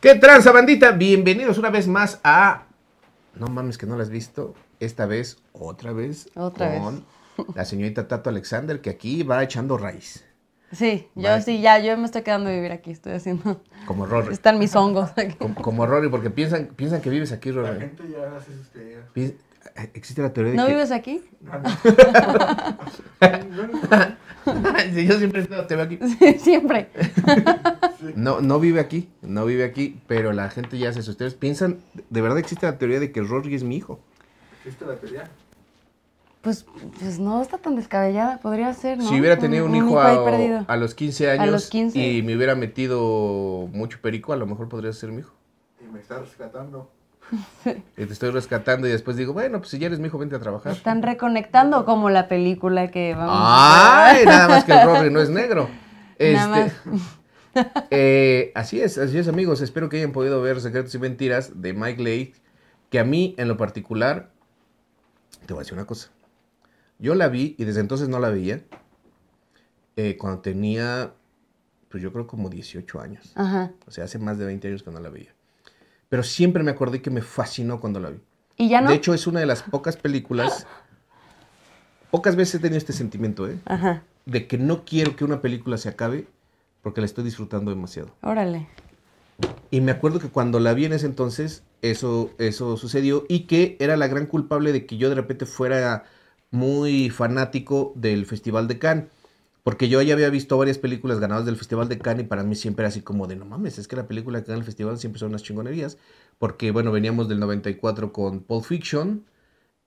¿Qué tranza, bandita? Bienvenidos una vez más a. No mames, que no la has visto. Esta vez, otra vez. Otra con La señorita Tato Alexander, que aquí va echando raíz. Sí, yo sí, ya, yo me estoy quedando a vivir aquí, estoy haciendo. Como Rory. Están mis hongos aquí. Como, Rory, porque piensan, piensan que vives aquí, Rory. La gente ya hace sus eh, Existe la teoría de ¿No vives aquí? sí, yo siempre te veo aquí. siempre. No, no vive aquí, no vive aquí, pero la gente ya hace sus teorías. Piensan, de verdad existe la teoría de que Rory es mi hijo. ¿Existe la teoría? Pues, pues, no está tan descabellada, podría ser, ¿no? Si hubiera tenido un, hijo, a, los 15 años y me hubiera metido mucho perico, a lo mejor podría ser mi hijo. Y me está rescatando. y te estoy rescatando y después digo, bueno, pues si ya eres mi hijo, vente a trabajar. Están reconectando como la película que vamos ¡Ay! nada más que el Rory no es negro. Este, eh, así es, así es, amigos. Espero que hayan podido ver Secretos y Mentiras de Mike Lake, que a mí, en lo particular, te voy a decir una cosa yo la vi y desde entonces no la veía. Eh, cuando tenía, pues yo creo como 18 años. Ajá. O sea, hace más de 20 años que no la veía. Pero siempre me acordé que me fascinó cuando la vi. ¿Y ya no? De hecho, es una de las pocas películas. Pocas veces he tenido este sentimiento, ¿eh? Ajá. De que no quiero que una película se acabe porque la estoy disfrutando demasiado. Órale. Y me acuerdo que cuando la vi en ese entonces, eso, eso sucedió y que era la gran culpable de que yo de repente fuera muy fanático del Festival de Cannes. Porque yo ya había visto varias películas ganadas del Festival de Cannes y para mí siempre era así como de no mames, es que la película que gana el festival siempre son unas chingonerías. Porque bueno, veníamos del 94 con Pulp Fiction,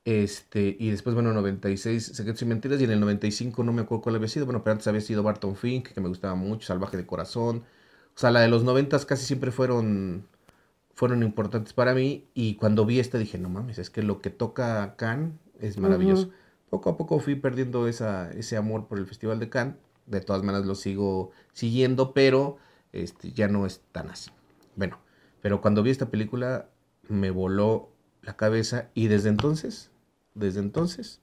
este, y después bueno, 96 Secretos y Mentiras, y en el 95 no me acuerdo cuál había sido, bueno, pero antes había sido Barton Fink, que me gustaba mucho, Salvaje de Corazón. O sea, la de los 90 casi siempre fueron, fueron importantes para mí y cuando vi esta dije, no mames, es que lo que toca Cannes es maravilloso poco a poco fui perdiendo esa, ese amor por el Festival de Cannes. De todas maneras lo sigo siguiendo, pero este, ya no es tan así. Bueno, pero cuando vi esta película me voló la cabeza y desde entonces, desde entonces,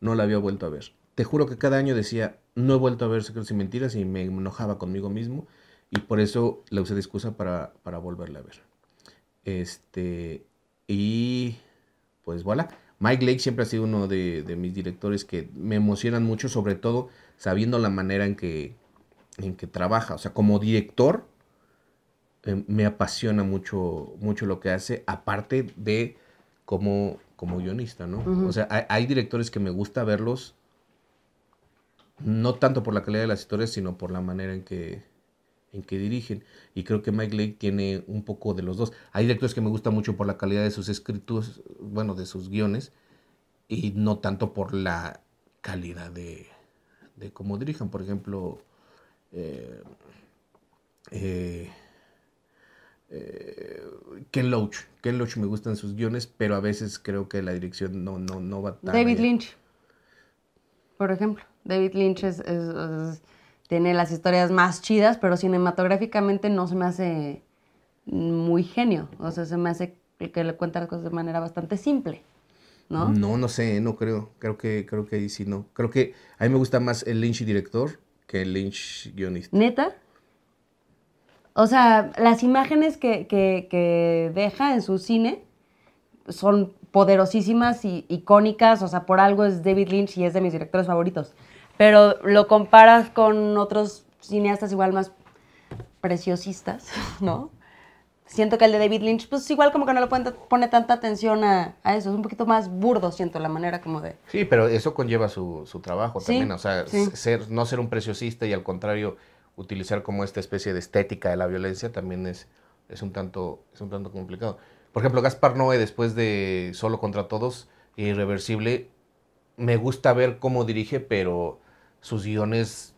no la había vuelto a ver. Te juro que cada año decía, no he vuelto a ver Secretos y Mentiras y me enojaba conmigo mismo y por eso la usé de excusa para, para volverla a ver. Este, y pues voilà. Mike Lake siempre ha sido uno de, mis directores que me emocionan mucho, sobre todo sabiendo la manera en que, en que trabaja. O sea, como director, eh, me apasiona mucho, mucho lo que hace, aparte de como, como guionista, ¿no? O sea, hay, directores que me gusta verlos, no tanto por la calidad de las historias, sino por la manera en que, en que dirigen. Y creo que Mike Leigh tiene un poco de los dos. Hay directores que me gustan mucho por la calidad de sus escritos, bueno, de sus guiones, y no tanto por la calidad de, cómo dirijan. Por ejemplo, eh, eh, Ken Loach. Ken Loach me gustan sus guiones, pero a veces creo que la dirección no, no, no va tan... David Lynch, por ejemplo. David Lynch es tiene las historias más chidas, pero cinematográficamente no se me hace muy genio. O sea, se me hace que le cuenta las cosas de manera bastante simple. ¿No? No, no sé, no creo. Creo que, creo que ahí sí no. Creo que a mí me gusta más el Lynch director que el Lynch guionista. ¿Neta? O sea, las imágenes que, que deja en su cine son poderosísimas y icónicas. O sea, por algo es David Lynch y es de mis directores favoritos pero lo comparas con otros cineastas igual más preciosistas, ¿no? Siento que el de David Lynch, pues igual como que no le pone tanta atención a, eso, es un poquito más burdo, siento, la manera como de... Sí, pero eso conlleva su, trabajo también, o sea, ser, no ser un preciosista y al contrario, utilizar como esta especie de estética de la violencia también es, es, un, tanto, es un tanto complicado. Por ejemplo, Gaspar Noé, después de Solo contra Todos, Irreversible, me gusta ver cómo dirige, pero sus guiones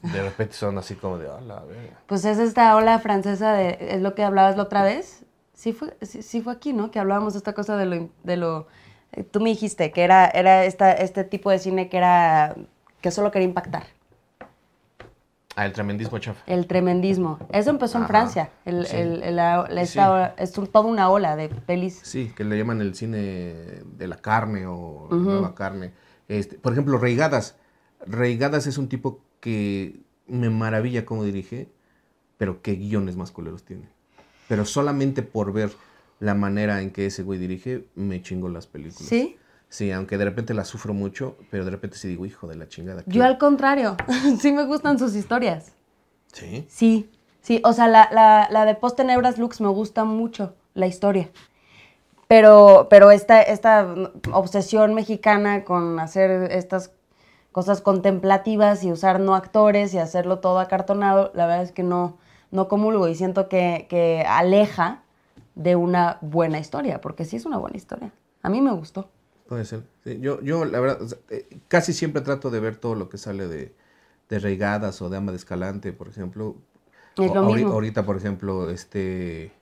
de repente son así como de, hola, Pues es esta ola francesa de, es lo que hablabas la otra vez. Sí fue, sí, fue aquí, ¿no? Que hablábamos de esta cosa de lo, de lo eh, tú me dijiste que era, era esta, este tipo de cine que era, que solo quería impactar. Ah, el tremendismo, chef. El tremendismo. Eso empezó en Francia. El, el, el, Es toda una ola de pelis. Sí, que le llaman el cine de la carne o nueva carne. Este, por ejemplo, Reigadas Reigadas es un tipo que me maravilla cómo dirige, pero qué guiones más culeros tiene. Pero solamente por ver la manera en que ese güey dirige, me chingo las películas. ¿Sí? Sí, aunque de repente las sufro mucho, pero de repente sí digo, hijo de la chingada. Yo al contrario, sí me gustan sus historias. ¿Sí? Sí, sí, o sea, la, de Post Tenebras Lux me gusta mucho, la historia. Pero, pero esta, esta obsesión mexicana con hacer estas cosas contemplativas y usar no actores y hacerlo todo acartonado, la verdad es que no, no comulgo y siento que, aleja de una buena historia, porque sí es una buena historia. A mí me gustó. Puede ser. Yo, yo la verdad, eh, casi siempre trato de ver todo lo que sale de, de Reigadas o de Ama de Escalante, por ejemplo. Ahorita, por ejemplo, este...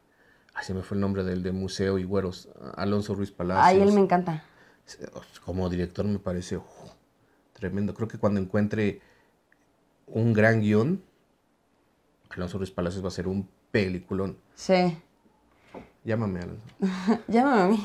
Ay, se me fue el nombre del de Museo y Güeros, Alonso Ruiz Palacios. Ay, él me encanta. Pues, como director me parece Tremendo. Creo que cuando encuentre un gran guión, Alonso Ruiz Palacios va a ser un peliculón. Sí. Llámame, Alonso. Llámame a mí.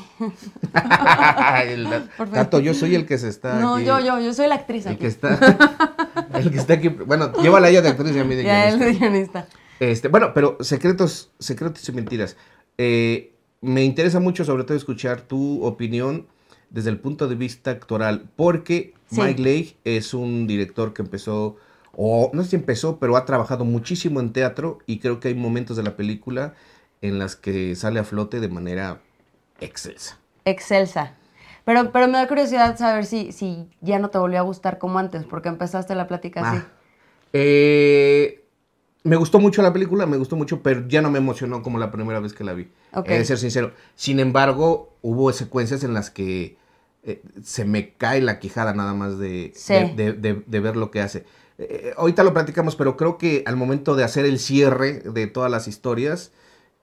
Por Tato, yo soy el que se está. No, yo, yo, yo soy la actriz. El que está. el que está aquí. Bueno, llévala ella de actriz y a mí de ya guionista. El guionista. Este, bueno, pero secretos, secretos y mentiras. Eh, me interesa mucho, sobre todo, escuchar tu opinión desde el punto de vista actoral, porque Mike Leigh es un director que empezó, o no sé si empezó, pero ha trabajado muchísimo en teatro y creo que hay momentos de la película en las que sale a flote de manera excelsa. Excelsa. Pero, pero me da curiosidad saber si, si ya no te volvió a gustar como antes, porque empezaste la plática así. Ah. Eh, me gustó mucho la película, me gustó mucho, pero ya no me emocionó como la primera vez que la vi. de ser sincero. Sin embargo, hubo secuencias en las que eh, se me cae la quijada nada más de, ver lo que hace. Eh, ahorita lo platicamos, pero creo que al momento de hacer el cierre de todas las historias,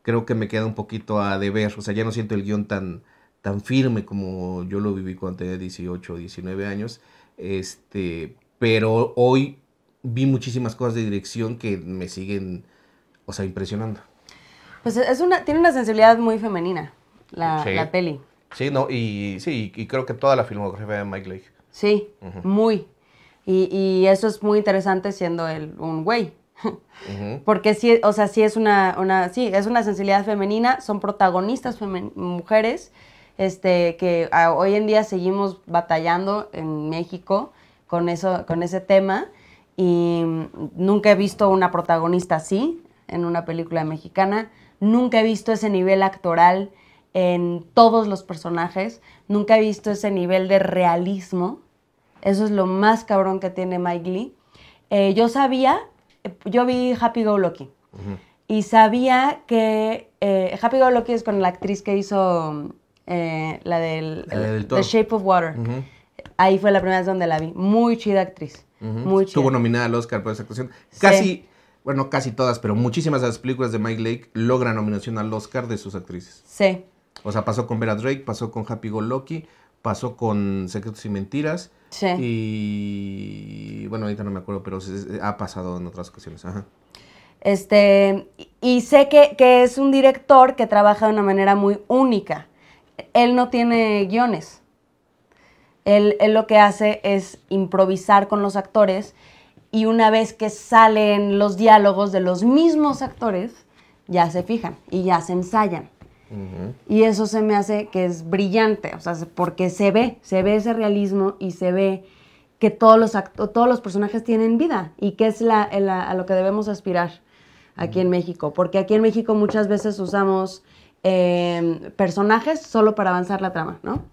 creo que me queda un poquito a deber. O sea, ya no siento el guión tan, tan firme como yo lo viví cuando tenía 18 o 19 años. Este, pero hoy vi muchísimas cosas de dirección que me siguen, o sea, impresionando. Pues es una, tiene una sensibilidad muy femenina la, la peli. Sí, no, y sí, y creo que toda la filmografía de Mike Lake. Sí, muy. Y, y, eso es muy interesante siendo él un güey. Porque sí, o sea, sí es una, una, sí, es una sensibilidad femenina, son protagonistas mujeres, este, que hoy en día seguimos batallando en México con eso, con ese tema. Y nunca he visto una protagonista así en una película mexicana. Nunca he visto ese nivel actoral en todos los personajes. Nunca he visto ese nivel de realismo. Eso es lo más cabrón que tiene Mike Lee. Eh, yo sabía, eh, yo vi Happy Go Lucky. Y sabía que eh, Happy Go Lucky es con la actriz que hizo la del, The Shape of Water. Ahí fue la primera vez donde la vi. Muy chida actriz. Muy chida. Estuvo nominada al Oscar por esa actuación. Casi, bueno, casi todas, pero muchísimas de las películas de Mike Lake logran nominación al Oscar de sus actrices. Sí. O sea, pasó con Vera Drake, pasó con Happy Go Lucky, pasó con Secretos y Mentiras. Sí. Y bueno, ahorita no me acuerdo, pero ha pasado en otras ocasiones. Este, y sé que, es un director que trabaja de una manera muy única. Él no tiene guiones. él lo que hace es improvisar con los actores y una vez que salen los diálogos de los mismos actores, ya se fijan y ya se ensayan. Y eso se me hace que es brillante, o sea, porque se ve, se ve ese realismo y se ve que todos los, todos los personajes tienen vida y que es a lo que debemos aspirar aquí en México, porque aquí en México muchas veces usamos em, personajes solo para avanzar la trama, ¿no?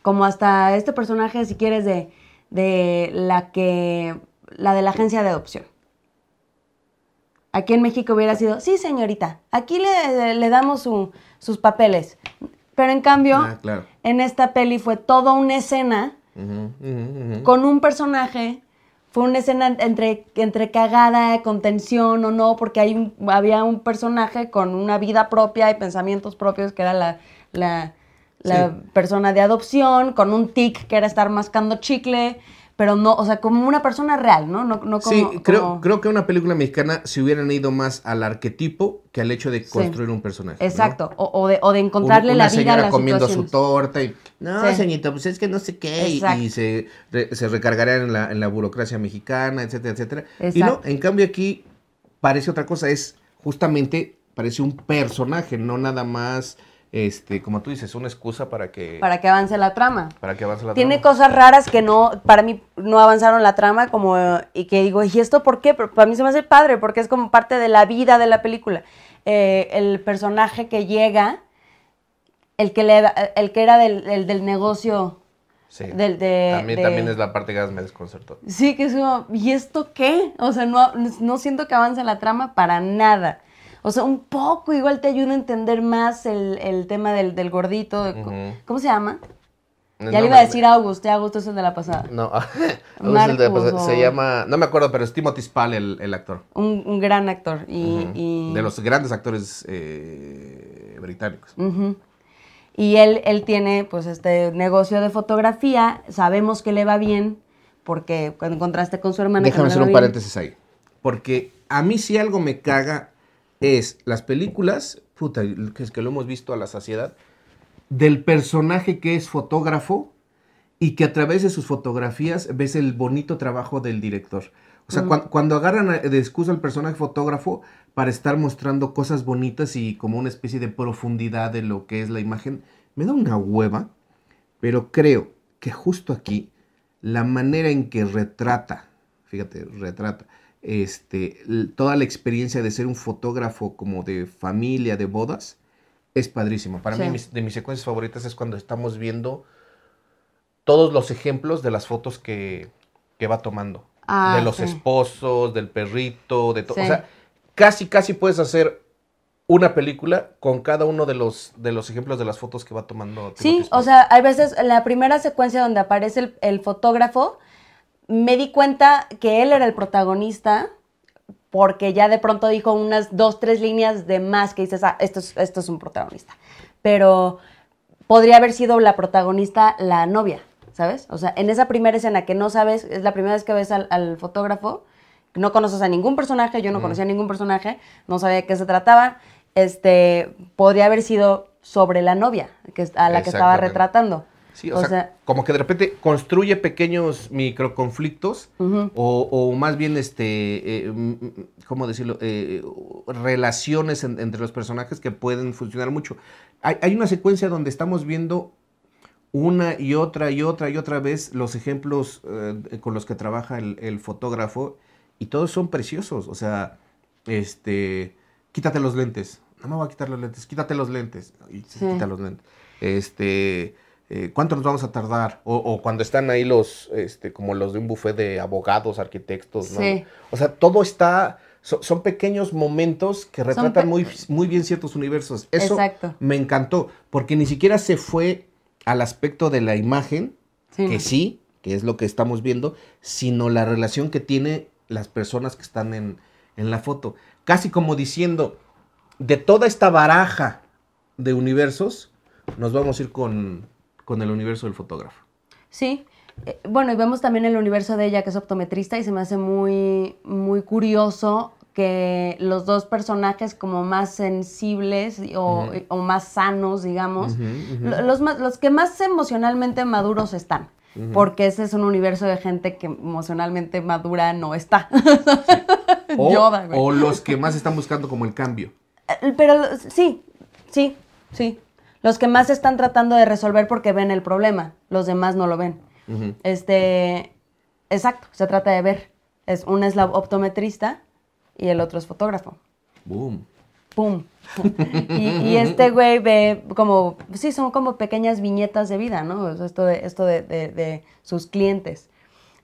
Como hasta este personaje, si quieres, de, la que la de la agencia de adopción. Aquí en México hubiera sido, sí, señorita, aquí le, le damos su, sus papeles. Pero en cambio, ah, en esta peli fue toda una escena con un personaje. Fue una escena entre, cagada, con tensión o no, porque ahí había un personaje con una vida propia y pensamientos propios, que era la, persona de adopción, con un tic, que era estar mascando chicle pero no, o sea, como una persona real, ¿no? no, no como, sí, creo, creo que una película mexicana se hubieran ido más al arquetipo que al hecho de construir un personaje. Exacto, o, de, o, de, encontrarle la vida a la comiendo su torta y, no, señorita, pues es que no sé qué, y, se, se recargarían en la, burocracia mexicana, etcétera, etcétera. Y no, en cambio aquí parece otra cosa, es justamente, parece un personaje, no nada más este, como tú dices, una excusa para que... Para que avance la trama. Para que avance la Tiene cosas raras que no, para mí, no avanzaron la trama, como, y que digo, ¿y esto por qué? para mí se me hace padre, porque es como parte de la vida de la película. Eh, el personaje que llega, el que, le, el que era del, el del negocio... Sí. del, también es la parte que me desconcertó. Sí, que es como, ¿y esto qué? O sea, no, no siento que avance la trama para nada. O sea, un poco igual te ayuda a entender más el, tema del, gordito. ¿Cómo se llama? ya le iba a decir Augusto, ya es el de la pasada. No, Augusto es el de la pasada. Se llama, no me acuerdo, pero es Timothy Spall el, actor. Un, gran actor. Y, De los grandes actores eh, británicos. Y él, él tiene pues este negocio de fotografía, sabemos que le va bien, porque cuando contraste con su hermano... Déjame hacer un paréntesis ahí, porque a mí si algo me caga es las películas, puta, que, es que lo hemos visto a la saciedad, del personaje que es fotógrafo y que a través de sus fotografías ves el bonito trabajo del director. O sea, mm. cuando, cuando agarran eh, de excusa al personaje fotógrafo para estar mostrando cosas bonitas y como una especie de profundidad de lo que es la imagen, me da una hueva, pero creo que justo aquí la manera en que retrata, fíjate, retrata este, toda la experiencia de ser un fotógrafo como de familia, de bodas, es padrísimo. Para mí, de mis secuencias favoritas es cuando estamos viendo todos los ejemplos de las fotos que, va tomando. Ah, de los esposos, del perrito, de todo. O sea, casi, casi puedes hacer una película con cada uno de los, de los ejemplos de las fotos que va tomando. Sí, o sea, hay veces la primera secuencia donde aparece el fotógrafo me di cuenta que él era el protagonista porque ya de pronto dijo unas dos, tres líneas de más que dices, ah, esto es, esto es un protagonista. Pero podría haber sido la protagonista la novia, ¿sabes? O sea, en esa primera escena que no sabes, es la primera vez que ves al, fotógrafo, no conoces a ningún personaje, yo no conocía a ningún personaje, no sabía de qué se trataba, este, podría haber sido sobre la novia que, a la que estaba retratando. Sí, o, sea, como que de repente construye pequeños microconflictos o, más bien, este, eh, mm, mm, ¿cómo decirlo? Eh, relaciones entre los personajes que pueden funcionar mucho. Hay, una secuencia donde estamos viendo una y otra y otra y otra vez los ejemplos eh, con los que trabaja el, fotógrafo y todos son preciosos. O sea, este, quítate los lentes. No me voy a quitar los lentes. Quítate los lentes. Y quita los lentes. Este eh, ¿cuánto nos vamos a tardar? O, cuando están ahí los, este, como los de un buffet de abogados, arquitectos, ¿no? Sí. O sea, todo está, son pequeños momentos que retratan muy, muy bien ciertos universos. Eso me encantó, porque ni siquiera se fue al aspecto de la imagen, que sí, que es lo que estamos viendo, sino la relación que tiene las personas que están en la foto. Casi como diciendo, de toda esta baraja de universos, nos vamos a ir con, con el universo del fotógrafo. Sí, eh, bueno, y vemos también el universo de ella, que es optometrista, y se me hace muy, muy curioso que los dos personajes como más sensibles o, más sanos, digamos, Los, que más emocionalmente maduros están. Porque ese es un universo de gente que emocionalmente madura no está. o los que más están buscando como el cambio. Eh, pero sí, sí, sí. Los que más están tratando de resolver porque ven el problema, los demás no lo ven. Este, exacto, se trata de ver. Es, un es la optometrista y el otro es fotógrafo. Boom. Boom. y, este güey ve como, sí, son como pequeñas viñetas de vida, ¿no? Esto de, esto de, sus clientes.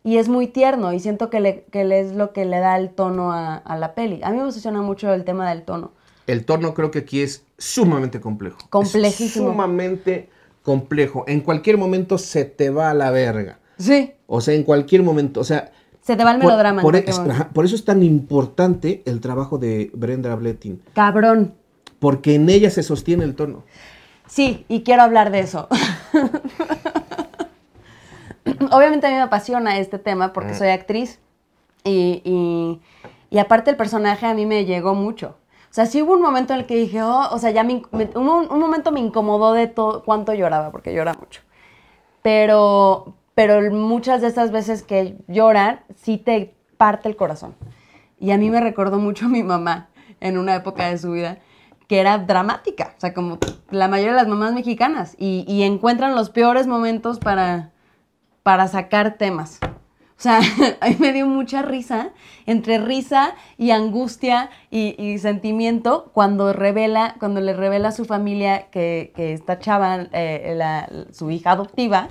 Y es muy tierno y siento que, es lo que le da el tono a, a, la peli. A mí me obsesiona mucho el tema del tono. El tono creo que aquí es sumamente complejo. Complejísimo. sumamente complejo. En cualquier momento se te va a la verga. Sí. O sea, en cualquier momento, o sea... Se te va el melodrama. Por, eso es tan importante el trabajo de Brenda Bletin. Cabrón. Porque en ella se sostiene el tono. Sí, y quiero hablar de eso. Obviamente a mí me apasiona este tema porque mm. soy actriz y aparte el personaje a mí me llegó mucho. O sea, sí hubo un momento en el que dije, oh, o sea, ya me, un, momento me incomodó de todo cuánto lloraba, porque llora mucho. Pero, pero muchas de estas veces que llorar, sí te parte el corazón. Y a mí me recordó mucho a mi mamá en una época de su vida que era dramática, o sea, como la mayoría de las mamás mexicanas, y, y encuentran los peores momentos para, para sacar temas. O sea, ahí me dio mucha risa, entre risa y angustia y, sentimiento, cuando revela, cuando le revela a su familia que, esta chava, eh, su hija adoptiva,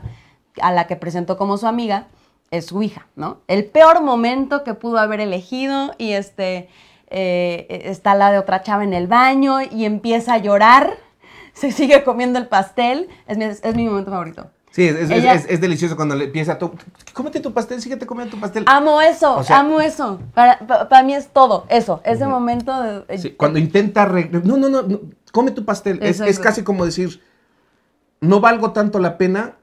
a la que presentó como su amiga, es su hija, ¿no? El peor momento que pudo haber elegido y este, eh, está la de otra chava en el baño y empieza a llorar, se sigue comiendo el pastel, es mi momento favorito. Sí, es, delicioso cuando le piensa, tú, cómete tu pastel, te comiendo tu pastel. Amo eso, amo eso. Para, para, mí es todo, eso, ese momento de... Sí, cuando intenta... No, no, no, come tu pastel. es, casi como decir, no valgo tanto la pena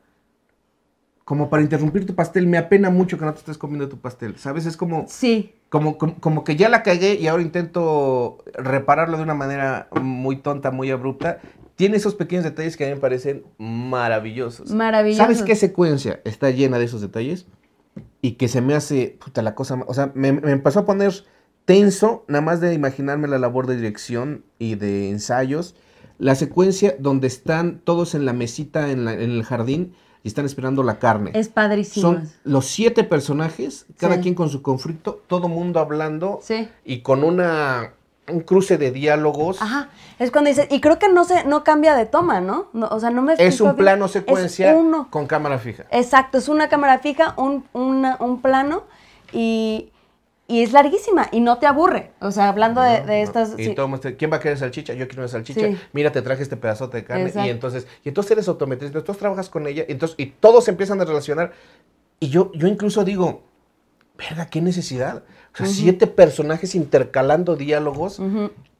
como para interrumpir tu pastel. Me apena mucho que no te estés comiendo tu pastel, ¿sabes? Es como... Sí. Como, como, como que ya la cagué y ahora intento repararlo de una manera muy tonta, muy abrupta tiene esos pequeños detalles que a mí me parecen maravillosos. Maravillosos. ¿Sabes qué secuencia está llena de esos detalles? Y que se me hace, puta, la cosa, o sea, me, pasó empezó a poner tenso, nada más de imaginarme la labor de dirección y de ensayos. La secuencia donde están todos en la mesita en, el jardín y están esperando la carne. Es padrísimo. Son los siete personajes, cada quien con su conflicto, todo mundo hablando y con una un cruce de diálogos. Ajá. Es cuando dices, y creo que no se, no cambia de toma, ¿no? o sea, no me Es un plano secuencial con cámara fija. Exacto, es una cámara fija, un, plano y, es larguísima y no te aburre. O sea, hablando de, estas. ¿quién va a querer salchicha? Yo quiero una salchicha. Mira, te traje este pedazo de carne. Y entonces, y entonces eres optometrista, entonces trabajas con ella, y entonces, y todos empiezan a relacionar. Y yo, yo incluso digo, verga, qué necesidad. O sea, siete personajes intercalando diálogos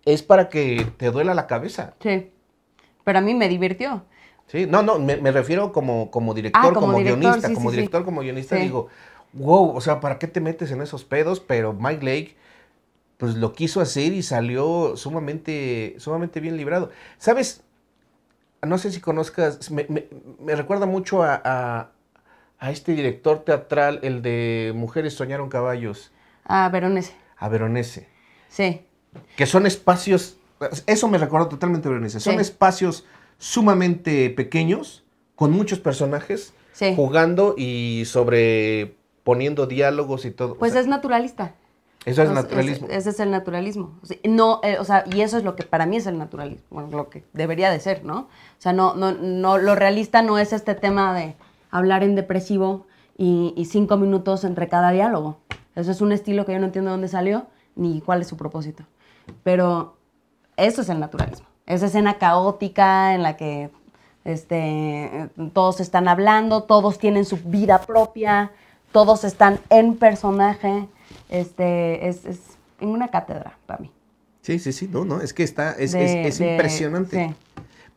es para que te duela la cabeza. Sí. Pero a mí me divirtió. Sí, no, no, me, refiero como, como director, ah, como, guionista, como director, como guionista, digo, wow, o sea, ¿para qué te metes en esos pedos? Pero Mike Lake, pues lo quiso hacer y salió sumamente, sumamente bien librado. ¿Sabes? No sé si conozcas, me, me, me recuerda mucho a, este director teatral, el de Mujeres Soñaron Caballos. A Veronese. A Veronese. Sí. Que son espacios, eso me recuerda totalmente a Veronese, son espacios sumamente pequeños, con muchos personajes, jugando y sobre, poniendo diálogos y todo. Pues es naturalista. Eso es naturalismo. Ese, es el naturalismo. no, eh, o sea, y eso es lo que para mí es el naturalismo, lo que debería de ser, ¿no? O sea, no, no, no, lo realista no es este tema de hablar en depresivo y cinco minutos entre cada diálogo. Eso es un estilo que yo no entiendo dónde salió ni cuál es su propósito. Pero eso es el naturalismo. Esa escena caótica en la que este, todos están hablando, todos tienen su vida propia, todos están en personaje. Este, es, es una cátedra para mí. Sí, sí, sí, no, no, es que está, es, impresionante.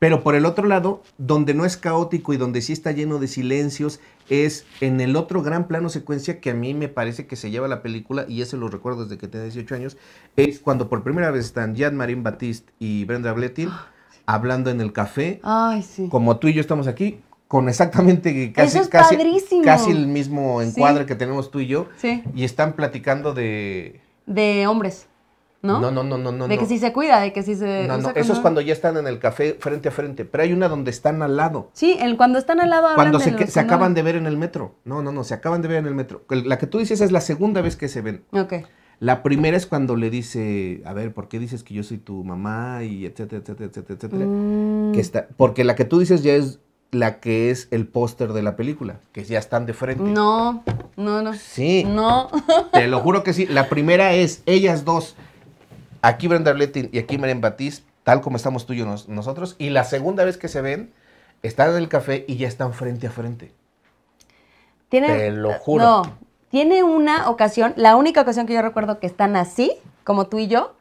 Pero por el otro lado, donde no es caótico y donde sí está lleno de silencios, es en el otro gran plano secuencia que a mí me parece que se lleva la película, y ese lo recuerdo desde que tenía 18 años, es cuando por primera vez están Jean marie Batiste y Brenda Bletin ah, hablando en el café, Ay, sí. como tú y yo estamos aquí, con exactamente casi, casi, el mismo encuadre que tenemos tú y yo, y están platicando de... De hombres. ¿no? No, no, no, no. de que se cuida, de que sí se. No, no, eso es cuando ya están en el café frente a frente, pero hay una donde están al lado. Sí, el, cuando están al lado. Cuando se, se acaban de ver en el metro. No, no, no, se acaban de ver en el metro. La que tú dices es la segunda vez que se ven. Ok. La primera es cuando le dice, a ver, ¿por qué dices que yo soy tu mamá? Y etcétera, etcétera, etcétera, etcétera. Mm. Que está, porque la que tú dices ya es la que es el póster de la película, que ya están de frente. No, no, no. Sí. No. Te lo juro que sí. La primera es ellas dos Aquí Brenda Letting y aquí Marian Batiz, tal como estamos tú y nosotros. Y la segunda vez que se ven, están en el café y ya están frente a frente. Tiene, Te lo eh, juro. No, tiene una ocasión, la única ocasión que yo recuerdo que están así, como tú y yo,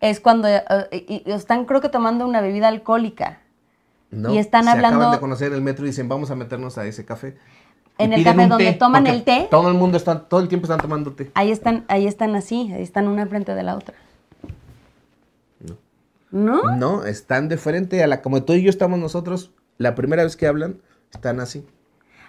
es cuando eh, están creo que tomando una bebida alcohólica. No, y están se hablando... acaban de conocer en el metro y dicen, vamos a meternos a ese café. En el café donde toman el té. Todo el mundo está, todo el tiempo están tomando té. Ahí están, ahí están así, ahí están una frente de la otra. ¿No? No, están de frente a la. Como tú y yo estamos nosotros, la primera vez que hablan, están así.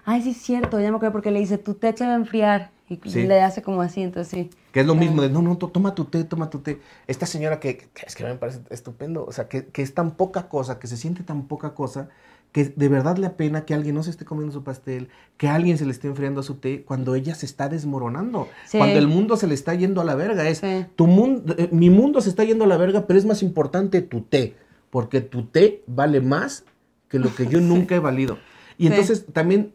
Ay, sí, es cierto, ya me acuerdo porque le dice, tu té se va a enfriar. Y le hace como así, entonces sí. Que es lo mismo, de no, no, toma tu té, toma tu té. Esta señora que, que es que me parece estupendo, o sea, que, que, es tan poca cosa, que se siente tan poca cosa, que de verdad le apena que alguien no se esté comiendo su pastel, que alguien se le esté enfriando su té, cuando ella se está desmoronando, cuando el mundo se le está yendo a la verga. Es tu mundo, eh, mi mundo se está yendo a la verga, pero es más importante tu té, porque tu té vale más que lo que yo nunca he valido. Y entonces también,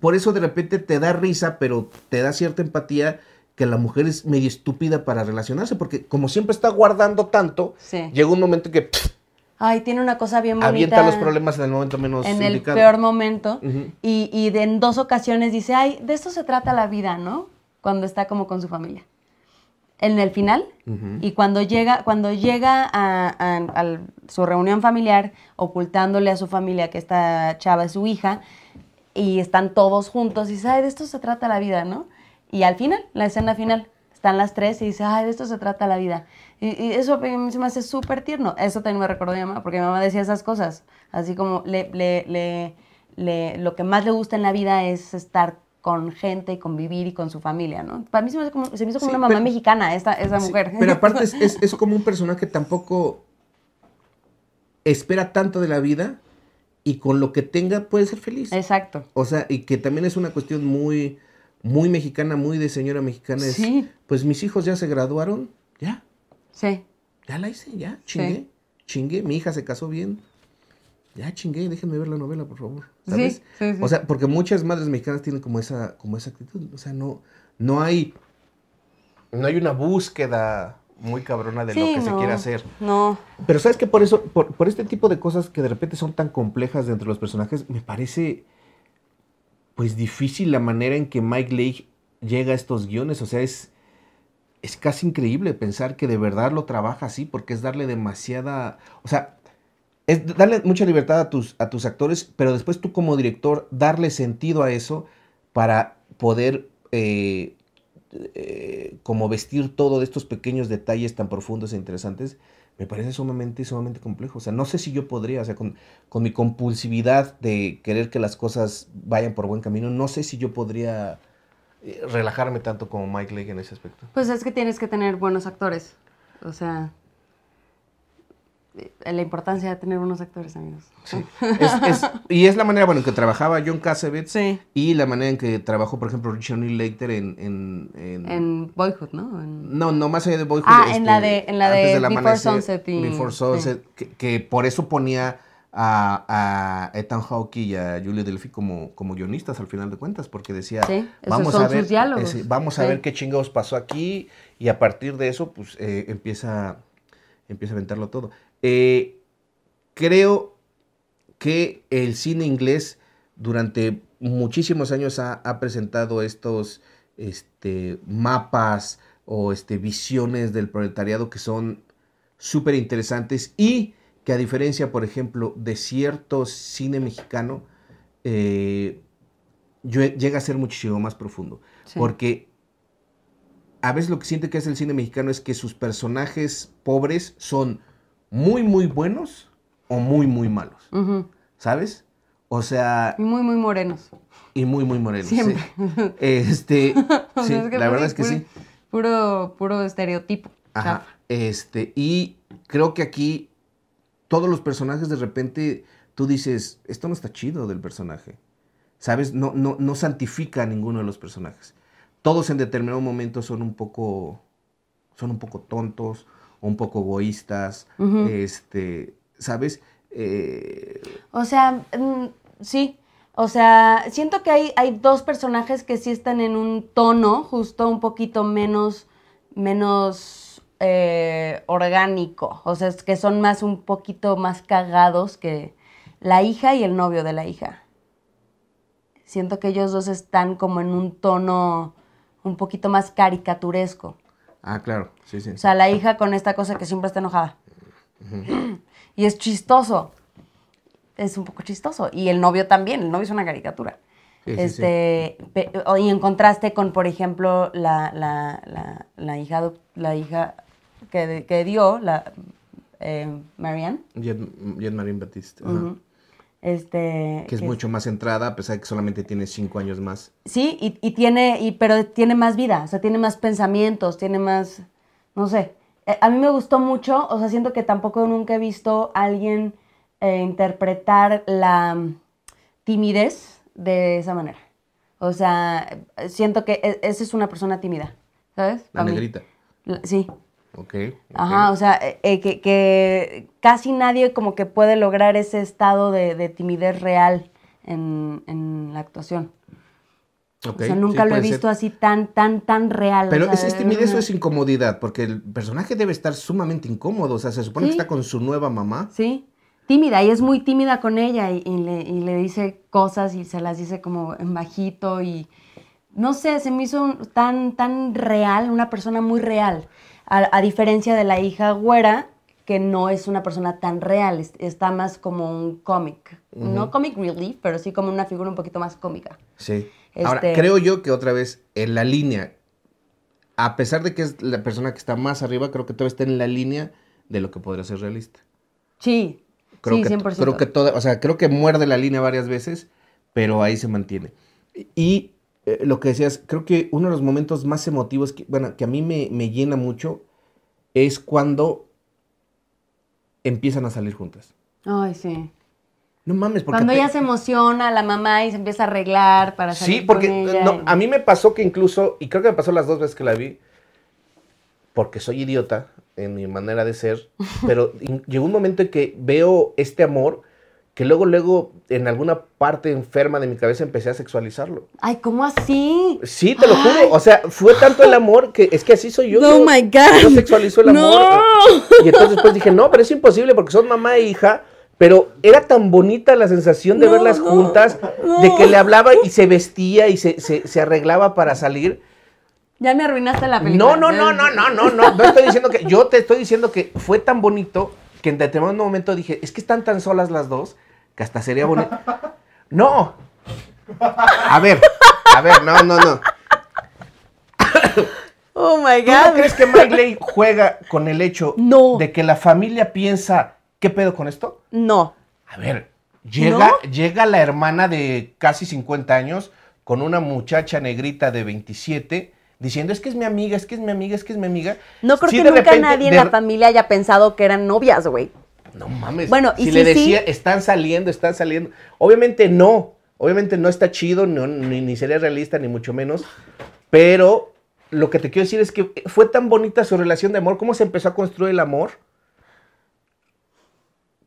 por eso de repente te da risa, pero te da cierta empatía que la mujer es medio estúpida para relacionarse, porque como siempre está guardando tanto, llega un momento que ay, tiene una cosa bien bonita. Avienta los problemas en el momento menos En el peor momento. Y, de, en dos ocasiones dice, ay, de esto se trata la vida, ¿no? Cuando está como con su familia. En el final, y cuando llega, cuando llega a, su reunión familiar, ocultándole a su familia que esta chava es su hija, y están todos juntos, y dice, ay, de esto se trata la vida, ¿no? Y al final, la escena final, están las tres y dice, ay, de esto se trata la vida. Y, eso a mí se me hace súper tierno. Eso también me recordó mi mamá, porque mi mamá decía esas cosas. Así como le, le, le, lo que más le gusta en la vida es estar con gente y convivir y con su familia, ¿no? Para mí se me, se me hizo como una mamá mexicana esta, esa mujer. Pero aparte es, es como un personaje que tampoco espera tanto de la vida y con lo que tenga puede ser feliz. Exacto. O sea, y que también es una cuestión muy muy mexicana, muy de señora mexicana es, pues mis hijos ya se graduaron, ya. Sí. Ya la hice, ya, chingué, chingué, mi hija se casó bien. Ya chingué, déjenme ver la novela, por favor. Sí, o sea, porque muchas madres mexicanas tienen como esa, como esa actitud. O sea, no, no hay. No hay una búsqueda muy cabrona de lo que se quiere hacer. No. Pero sabes que por eso, por este tipo de cosas que de repente son tan complejas dentro de los personajes, me parece pues difícil la manera en que Mike Leigh llega a estos guiones. O sea, es, es casi increíble pensar que de verdad lo trabaja así, porque es darle demasiada. O sea, es darle mucha libertad a tus, a tus actores, pero después tú como director darle sentido a eso para poder eh, eh, como vestir todo de estos pequeños detalles tan profundos e interesantes me parece sumamente, sumamente complejo. O sea, no sé si yo podría, o sea, con, mi compulsividad de querer que las cosas vayan por buen camino, no sé si yo podría eh, relajarme tanto como Mike Leigh en ese aspecto. Pues es que tienes que tener buenos actores. O sea. Eh, la importancia de tener unos actores amigos. y es la manera bueno, en que trabajaba John Cassavetes y la manera en que trabajó, por ejemplo, Richard Neal Later en en, en, Boyhood, ¿no? No, no, más allá de Boyhood. Ah, en este, la de, en la de Before Sunset. que, por eso ponía a, Ethan Hawke y a Julia Delphi como, como guionistas al final de cuentas, porque decía, vamos, a ver, vamos a ver qué chingados pasó aquí y a partir de eso, pues eh, empieza, empieza a aventarlo todo. Eh, creo que el cine inglés durante muchísimos años ha, presentado estos este, mapas o este, visiones del proletariado que son súper interesantes y que a diferencia, por ejemplo, de cierto cine mexicano, eh, llega a ser muchísimo más profundo. Porque a veces lo que siente que hace el cine mexicano es que sus personajes pobres son muy, muy buenos o muy, muy malos. ¿Sabes? O sea. Y muy, muy morenos. Y muy, muy morenos. Siempre. Este. la verdad es que sí. Puro, puro estereotipo. Ajá. Este. Y creo que aquí todos los personajes de repente tú dices, esto no está chido del personaje. ¿Sabes? No, no, no santifica a ninguno de los personajes. Todos en determinado momento son un poco. son un poco tontos un poco egoístas, este, ¿sabes? Eh, o sea, mm, sí. O sea, siento que hay, hay dos personajes que sí están en un tono justo un poquito menos, menos eh, orgánico. O sea, es que son más un poquito más cagados que la hija y el novio de la hija. Siento que ellos dos están como en un tono un poquito más caricaturesco. Ah, claro, sí, sí. O sea, la hija con esta cosa que siempre está enojada. Y es chistoso. Es un poco chistoso. Y el novio también, el novio es una caricatura. este, Y en contraste con, por ejemplo, la, la, la, hija, la hija que, dio, la eh, Marianne. Jet, Batiste. Este, que es mucho más centrada, a pesar de que solamente tiene cinco años más. Sí, y, tiene, y, pero tiene más vida, o sea, tiene más pensamientos, tiene más, no sé. Eh, a mí me gustó mucho, o sea, siento que tampoco nunca he visto a alguien eh, interpretar la mm, timidez de esa manera. O sea, siento que e, esa es una persona tímida, ¿sabes? La negrita. Sí, Okay, Ajá, o sea, eh, eh, que, casi nadie como que puede lograr ese estado de, timidez real en, en la actuación. Okay, o sea, nunca lo he visto así tan, tan, tan real. Pero o es, timidez o es incomodidad, porque el personaje debe estar sumamente incómodo, o sea, se supone que está con su nueva mamá. Sí, tímida, y es muy tímida con ella, y, le, dice cosas y se las dice como en bajito y no sé, se me hizo tan, tan real, una persona muy real a, diferencia de la hija güera, que no es una persona tan real, está más como un cómic. No cómic, relief, pero sí como una figura un poquito más cómica. Sí. Ahora, este creo yo que otra vez en la línea, a pesar de que es la persona que está más arriba, creo que todavía está en la línea de lo que podría ser realista. Sí. Creo sí, que, 100%. Creo que toda, o sea, creo que muerde la línea varias veces, pero ahí se mantiene. Y eh, lo que decías, creo que uno de los momentos más emotivos que, bueno, que a mí me, llena mucho es cuando empiezan a salir juntas. Ay, sí. No mames, porque. Cuando ella se emociona, la mamá y se empieza a arreglar para salir. Sí, porque a mí me pasó que incluso, y creo que me pasó las dos veces que la vi, porque soy idiota en mi manera de ser, pero llegó un momento en que veo este amor que luego, luego, en alguna parte enferma de mi cabeza empecé a sexualizarlo. Ay, ¿cómo así? Sí, te lo juro. O sea, fue tanto el amor que es que así soy yo. No, my God. el amor. Y entonces después dije, no, pero es imposible porque son mamá e hija. Pero era tan bonita la sensación de verlas juntas, de que le hablaba y se vestía y se, se arreglaba para salir. Ya me arruinaste la película. No, no, no, no, no, no, no. No estoy diciendo que. Yo te estoy diciendo que fue tan bonito que en determinado momento dije, es que están tan solas las dos que hasta sería bonito. No. A ver, a ver, no, no, no. Oh my God. no crees que Mike juega con el hecho no. de que la familia piensa, ¿qué pedo con esto? No. A ver, llega, llega la hermana de casi 50 años con una muchacha negrita de 27 diciendo, es que es mi amiga, es que es mi amiga, es que es mi amiga. No creo que nunca nadie en la familia haya pensado que eran novias, güey. No mames. Bueno, y si, le decía, están saliendo, están saliendo. Obviamente no, obviamente no está chido, ni, sería realista, ni mucho menos. Pero lo que te quiero decir es que fue tan bonita su relación de amor, cómo se empezó a construir el amor.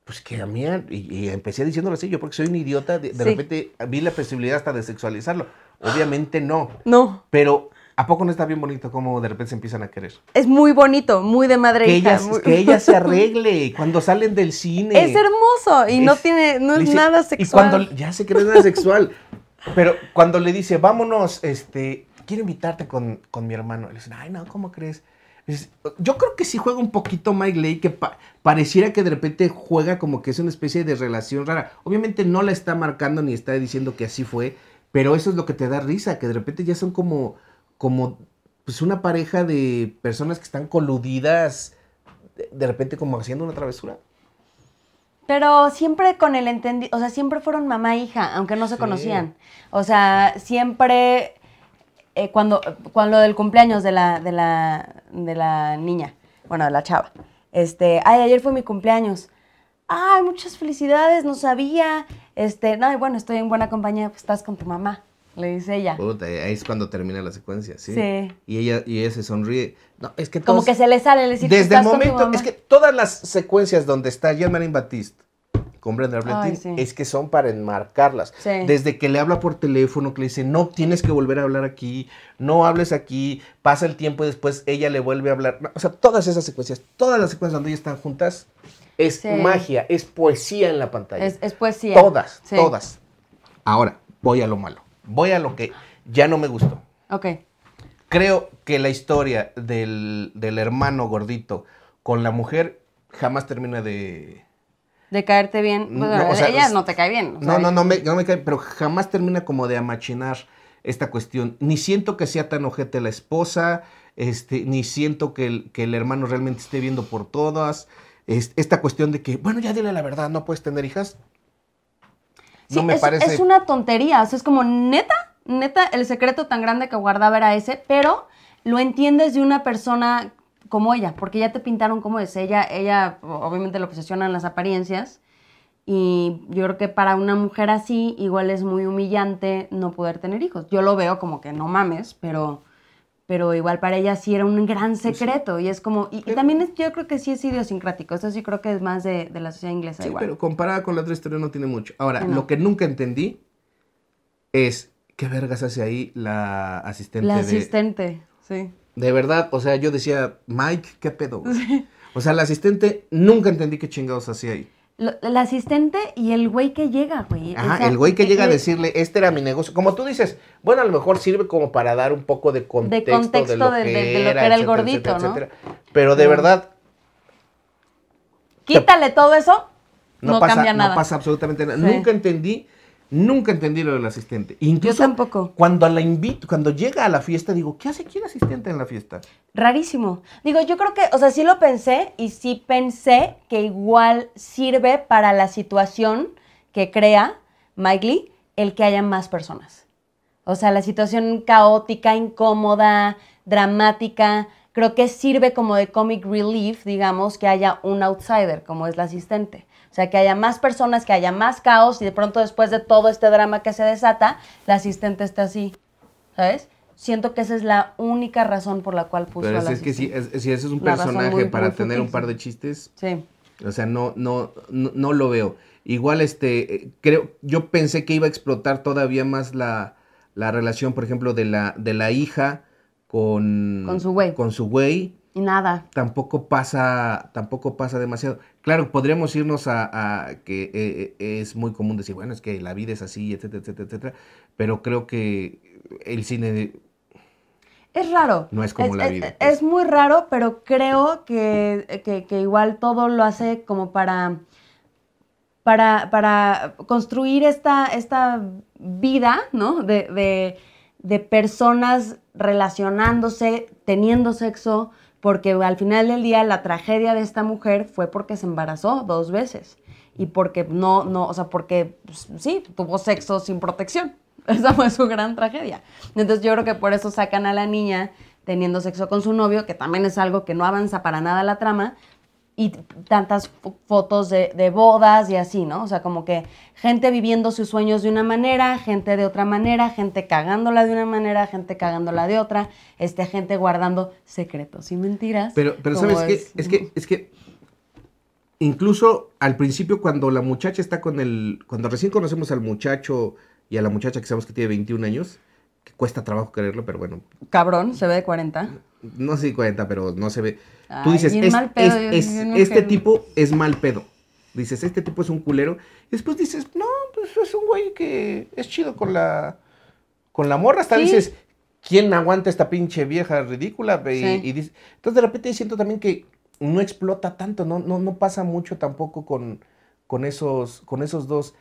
Pues que a mí, y, empecé diciéndolo así, yo porque soy un idiota, de, repente vi la posibilidad hasta de sexualizarlo. Obviamente no. No. Pero ¿A poco no está bien bonito cómo de repente se empiezan a querer? Es muy bonito, muy de madre que Ella, ella se arregle cuando salen del cine. Es hermoso y no tiene, no es nada sexual. Y cuando, ya sé que no es nada sexual, pero cuando le dice, vámonos, este, quiero invitarte con, mi hermano. Le dice ay, no, ¿cómo crees? Yo creo que si juega un poquito Mike Lee, que pareciera que de repente juega como que es una especie de relación rara. Obviamente no la está marcando ni está diciendo que así fue, pero eso es lo que te da risa, que de repente ya son como como pues una pareja de personas que están coludidas de, repente como haciendo una travesura. Pero siempre con el entendido, o sea, siempre fueron mamá e hija, aunque no se conocían. O sea, siempre eh, cuando, cuando lo del cumpleaños de la, de la, de la niña, bueno, de la chava. Este, ay, ayer fue mi cumpleaños. Ay, muchas felicidades, no sabía. Este, no, y bueno, estoy en buena compañía, pues estás con tu mamá. Le dice ella. ahí es cuando termina la secuencia, ¿sí? Sí. Y ella, y ella se sonríe. No, es que Como que se le sale el decir Desde el momento, es que todas las secuencias donde está Marín Batiste con Brenda es que son para enmarcarlas. Desde que le habla por teléfono, que le dice, no tienes que volver a hablar aquí, no hables aquí, pasa el tiempo y después ella le vuelve a hablar. o sea, todas esas secuencias, todas las secuencias donde ellas están juntas, es magia, es poesía en la pantalla. Es, es poesía. Todas, todas. Ahora, voy a lo malo voy a lo que ya no me gustó. Ok. Creo que la historia del, hermano gordito con la mujer jamás termina de... De caerte bien. ella no te cae bien. no, no, no me, cae, pero jamás termina como de amachinar esta cuestión. Ni siento que sea tan ojete la esposa, este, ni siento que el, el hermano realmente esté viendo por todas. esta cuestión de que, bueno, ya dile la verdad, no puedes tener hijas es, una tontería. O sea, es como, neta, neta, el secreto tan grande que guardaba era ese, pero lo entiendes de una persona como ella, porque ya te pintaron como es. Ella, ella obviamente lo obsesionan las apariencias. Y yo creo que para una mujer así, igual es muy humillante no poder tener hijos. Yo lo veo como que no mames, pero pero igual para ella sí era un gran secreto y es como, y, también yo creo que sí es idiosincrático, eso sí creo que es más de, la sociedad inglesa. Sí, pero comparada con la otra historia no tiene mucho. Ahora, lo que nunca entendí es, ¿qué vergas hace ahí la asistente? La asistente, sí. De verdad, o sea, yo decía, Mike, ¿qué pedo? O sea, la asistente nunca entendí qué chingados hacía ahí la asistente y el güey que llega, güey. Ajá, el güey que, eh, llega a eh, decirle, este era mi negocio. Como tú dices, bueno, a lo mejor sirve como para dar un poco de contexto de, contexto de, lo, que era, el gordito, ¿no? Pero de verdad... Quítale todo eso, no, cambia nada. No pasa absolutamente nada. Nunca entendí Nunca entendí lo del asistente. Incluso Yo tampoco. Cuando la invito, cuando llega a la fiesta, digo, ¿qué hace aquí el asistente en la fiesta? Rarísimo. Digo, yo creo que, o sea, sí lo pensé y sí pensé que igual sirve para la situación que crea Mike Lee el que haya más personas. O sea, la situación caótica, incómoda, dramática, creo que sirve como de comic relief, digamos, que haya un outsider, como es la asistente. O sea, que haya más personas, que haya más caos y de pronto después de todo este drama que se desata, la asistente está así, ¿sabes? Siento que esa es la única razón por la cual puso a la es que si, ese es un personaje para tener un par de chistes, sí. o sea, no, no, no, lo veo. Igual, este, creo, yo pensé que iba a explotar todavía más la, la relación, por ejemplo, de la, de la hija con, con su güey. Con su güey. Y nada. Tampoco pasa, tampoco pasa demasiado. Claro, podríamos irnos a, que eh, eh, es muy común decir, bueno, es que la vida es así, etcétera, etcétera, etcétera, pero creo que el cine... Es raro. No es como la vida. Es, pues. muy raro, pero creo que, igual todo lo hace como para, para, para construir esta, esta vida, ¿no? de, de de personas relacionándose, teniendo sexo, porque al final del día la tragedia de esta mujer fue porque se embarazó dos veces y porque no, no, o sea, porque pues, sí, tuvo sexo sin protección. Esa fue su gran tragedia. Entonces yo creo que por eso sacan a la niña teniendo sexo con su novio, que también es algo que no avanza para nada la trama, y tantas fotos de, bodas y así, ¿no? O sea, como que gente viviendo sus sueños de una manera, gente de otra manera, gente cagándola de una manera, gente cagándola de otra, este, gente guardando secretos y mentiras. Pero, pero ¿sabes qué? Es, es que, es que incluso al principio cuando la muchacha está con el, cuando recién conocemos al muchacho y a la muchacha que sabemos que tiene 21 años, que cuesta trabajo creerlo, pero bueno. Cabrón, se ve de 40. No sé si 40, pero no se ve. Tú dices, es, este tipo es mal pedo. Dices, este tipo es un culero. Y después dices, no, pues es un güey que es chido con la, con la morra. Hasta dices, ¿quién aguanta esta pinche vieja ridícula? Y, entonces de repente siento también que no explota tanto, no, no, no pasa mucho tampoco con, con, esos, con esos dos.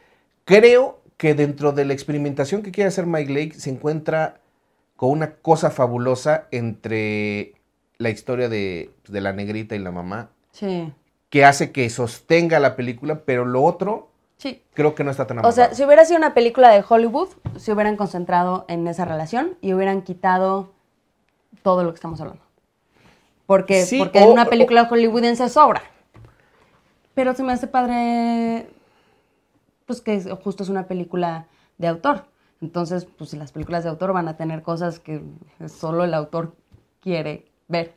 Creo que dentro de la experimentación que quiere hacer Mike Lake se encuentra con una cosa fabulosa entre la historia de, pues, la negrita y la mamá. Sí. Que hace que sostenga la película, pero lo otro Creo que no está tan O sea, si hubiera sido una película de Hollywood, se hubieran concentrado en esa relación y hubieran quitado todo lo que estamos hablando. Porque, porque en una película hollywoodense sobra. Pero se me hace padre pues que justo es una película de autor. Entonces, pues las películas de autor van a tener cosas que solo el autor quiere ver.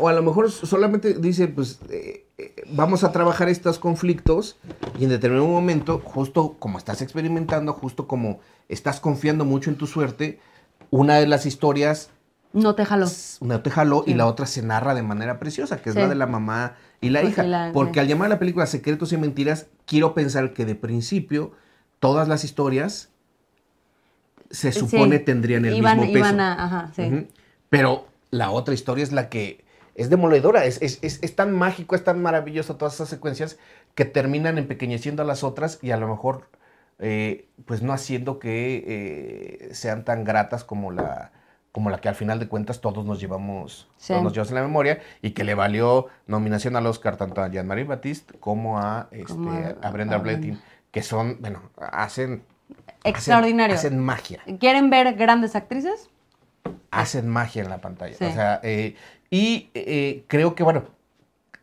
O a lo mejor solamente dice, pues eh, eh, vamos a trabajar estos conflictos y en determinado momento, justo como estás experimentando, justo como estás confiando mucho en tu suerte, una de las historias no te jaló. No te jaló y la otra se narra de manera preciosa, que es la de la mamá y la pues hija. porque al llamar la película Secretos y Mentiras, quiero pensar que de principio todas las historias se supone tendrían el mismo peso. Pero la otra historia es la que es demoledora, es, tan mágico, es tan maravilloso, todas esas secuencias que terminan empequeñeciendo a las otras y a lo mejor eh, pues no haciendo que eh, sean tan gratas como la como la que al final de cuentas todos nos llevamos, nos llevamos en la memoria y que le valió nominación al Oscar tanto a Jean-Marie Baptiste como a, este, Brenda Bletin, que son, bueno, hacen... Extraordinario. Hacen, magia. ¿Quieren ver grandes actrices? Hacen magia en la pantalla. O sea, eh, y eh, creo que, bueno,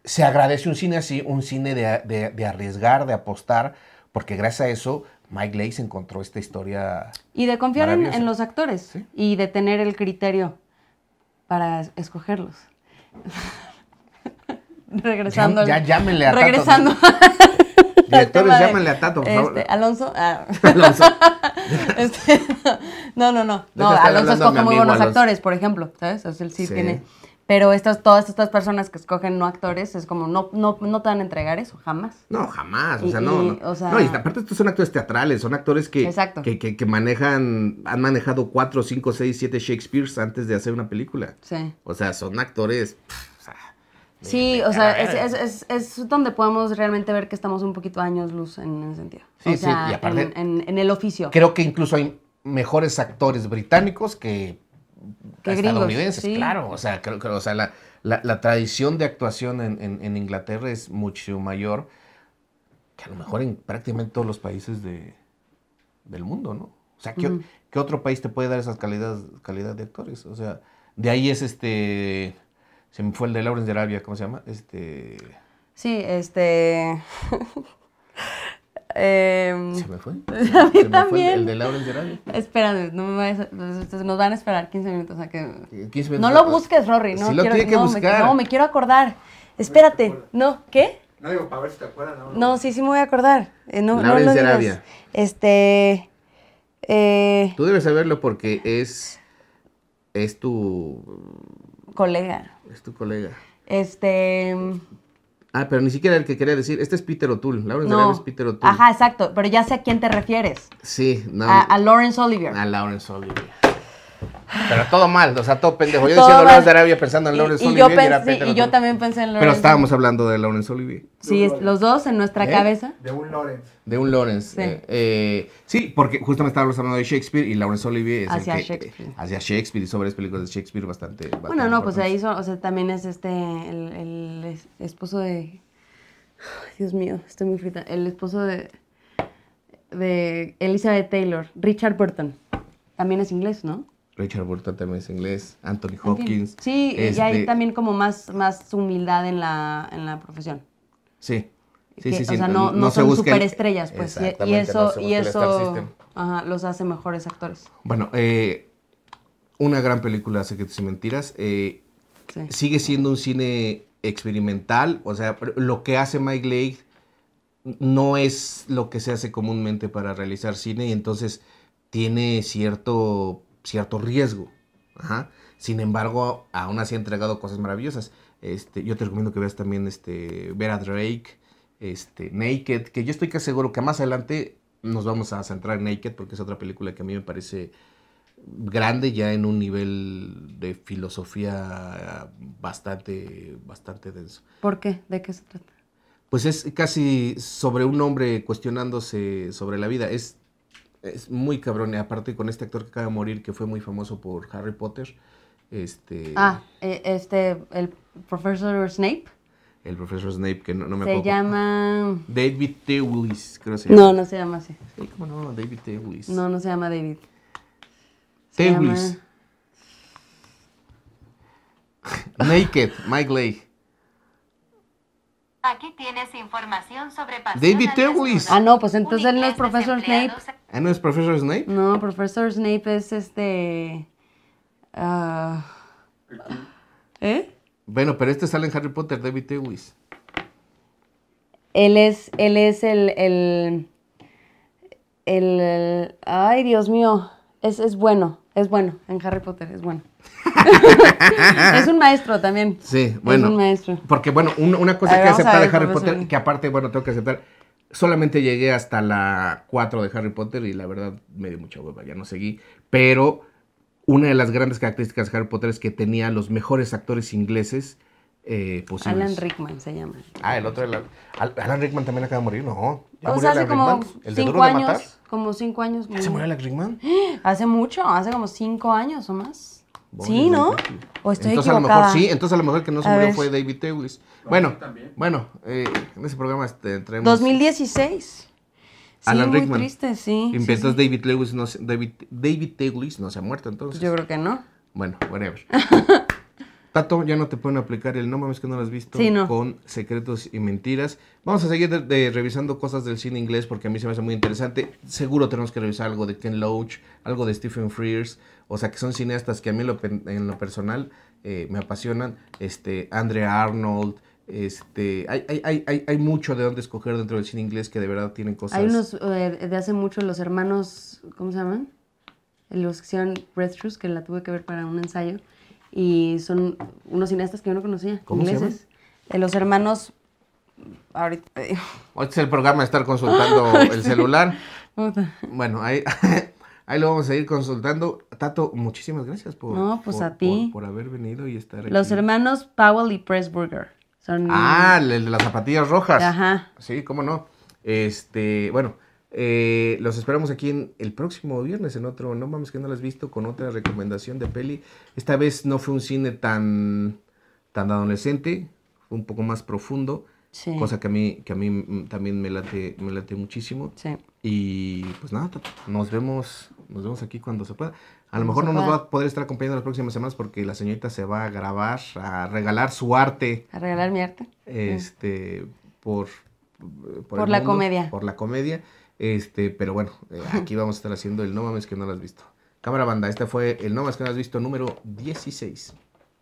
se agradece un cine así, un cine de arriesgar, de apostar, porque gracias a eso Mike Lace encontró esta historia. Y de confiar en, los actores y de tener el criterio para escogerlos. regresando. Ya, llámenle a regresando. Directores, llámenle a Tato, por este, Alonso. Ah. Alonso. Este, no, no, no. no Alonso escoge muy buenos actores, por ejemplo. ¿Sabes? él sí. tiene. Pero estas, todas estas personas que escogen no actores es como, no, no, no te van a entregar eso, jamás. No, jamás. O sea, no, no. y aparte estos son actores teatrales, son actores que, que, que, manejan, han manejado cuatro, cinco, seis, siete Shakespeare's antes de hacer una película. Sí. O sea, son actores. sí, o sea, es, donde podemos realmente ver que estamos un poquito años luz en ese sentido. Sí, sí, en el oficio. Creo que incluso hay mejores actores británicos que estadounidenses, claro. O sea, creo, la, tradición de actuación en, Inglaterra es mucho mayor que a lo mejor en prácticamente todos los países del mundo, ¿no? O sea, ¿qué, otro país te puede dar esas calidades calidad de actores? O sea, de ahí es este. Se me fue el de Lawrence de Arabia, ¿cómo se llama? Este. Sí, este. Em, ¿Se me fue? también. Fue el de Laura Gerardi. Espérate, no me nos van a esperar 15 eh, minutos No lo busques, Rory. No, Me, quiero acordar. Espérate. No, ¿qué? No digo, para ver si te acuerdas. No, no sí, sí me voy a acordar. Eh, no, Este... Eh, Tú debes saberlo porque es... Es tu... Colega. Es tu colega. Este... Ah, pero ni siquiera el que quería decir. Este es Peter O'Toole. Lawrence no. es Peter O'Toole. Ajá, exacto. Pero ya sé a quién te refieres. Sí, A, a Lawrence Olivier. A Lawrence Olivier. Pero todo mal, o sea, todo pendejo. Yo diciendo Lawrence de Arabia pensando en Lawrence Olivier. Y yo, yo también pensé en Lawrence. Pero estábamos hablando de Lawrence Olivier. Sí, los dos en nuestra ¿Eh? cabeza. De un Lawrence. De un Lawrence. Sí, eh, eh, sí porque justamente estábamos hablando de Shakespeare y Lawrence Olivier es hacia el que, Shakespeare. hacia Shakespeare y sobre las películas de Shakespeare bastante. bastante bueno, no, pues ahí o sea, también es este, el, esposo de... Dios mío, estoy muy frita. El esposo de, de Elizabeth Taylor, Richard Burton. También es inglés, ¿no? Richard Burton también es inglés, Anthony Hopkins. Sí, y hay este, también como más, más humildad en la, profesión. Sí, sí, sí, O sea, no, son superestrellas, pues. Y eso, y eso los hace mejores actores. Bueno, eh, una gran película, Secretos y Mentiras. Eh, sigue siendo un cine experimental, o sea, lo que hace Mike Leigh no es lo que se hace comúnmente para realizar cine y entonces tiene cierto cierto riesgo. Sin embargo, aún así ha entregado cosas maravillosas. Este, yo te recomiendo que veas también este, ver a Drake, este, Naked, que yo estoy casi seguro que más adelante nos vamos a centrar en Naked porque es otra película que a mí me parece grande ya en un nivel de filosofía bastante, bastante denso. ¿Por qué? ¿De qué se trata? Pues es casi sobre un hombre cuestionándose sobre la vida. Es es muy cabrón. Y aparte con este actor que acaba de morir, que fue muy famoso por Harry Potter. Este. Ah, e, este, el profesor Snape. El profesor Snape, que no, me acuerdo. Se llama. David T. creo que se llama. No, no se llama así. ¿Cómo no? David T. No, no se llama David. T. Naked, Mike Leigh Aquí tienes información sobre David Tewis! Ah, no, pues entonces él no es Profesor Snape. ¿Él ¿Ah, no es Profesor Snape? No, Profesor Snape es este. Ah, ¿Eh? Bueno, pero este sale en Harry Potter, David Tewis. Él es, él es el, el, el, el ay, Dios mío, es, es bueno. Es bueno, en Harry Potter es bueno. es un maestro también. Sí, bueno. Es un maestro. Porque, bueno, una cosa que aceptar de Harry Potter, que aparte, bueno, tengo que aceptar, solamente llegué hasta la 4 de Harry Potter y la verdad me dio mucha hueva, ya no seguí. Pero una de las grandes características de Harry Potter es que tenía los mejores actores ingleses eh, posibles. Alan Rickman se llama. Ah, el otro. la... Alan Rickman también acaba de morir, ¿no? o sea, hace como 5 años. Como cinco años. se murió la Rickman? Hace mucho, hace como cinco años o más. sí, ¿no? O estoy entonces, A lo mejor sí, entonces a lo mejor el que no se murió fue David Tewis. Bueno, bueno, eh, en ese programa este, entremos. 2016. sí, muy triste, sí. Inventas David Lewis, no se, David, David no se ha muerto entonces. Yo creo que no. Bueno, whatever. ya no te pueden aplicar el no mames que no lo has visto con secretos y mentiras. Vamos a seguir revisando cosas del cine inglés porque a mí se me hace muy interesante. Seguro tenemos que revisar algo de Ken Loach, algo de Stephen Frears, o sea que son cineastas que a mí en lo, en lo personal eh, me apasionan. Este, Andrea Arnold, este, hay, hay, mucho de dónde escoger dentro del cine inglés que de verdad tienen cosas. Hay unos eh, de hace mucho, los hermanos, ¿cómo se llaman? Eh, los que hicieron Breakthroughs, que la tuve que ver para un ensayo y son unos cineastas que yo no conocía, ¿Cómo se de los hermanos... Ahorita Hoy es el programa de estar consultando el celular. bueno, ahí, lo vamos a seguir consultando. Tato, muchísimas gracias por, no, pues a ti. por, haber venido y estar aquí. Los hermanos Powell y Pressburger. Son... Ah, el de las zapatillas rojas. Ajá. Sí, cómo no. Este, bueno, eh, los esperamos aquí en el próximo viernes en otro No mames que no lo has visto con otra recomendación de peli. Esta vez no fue un cine tan, tan adolescente, fue un poco más profundo. Cosa que a mí, que a mí también me late, me late muchísimo. Y pues nada, nos vemos, nos vemos aquí cuando se pueda. A lo mejor no nos va a poder estar acompañando las próximas semanas porque la señorita se va a grabar, a regalar su arte. A regalar mi arte. Este, por, por, la comedia. Por la comedia. Este, pero bueno, eh, aquí vamos a estar haciendo el No Mames que no lo has visto. Cámara banda, este fue el No Mames que no has visto número 16.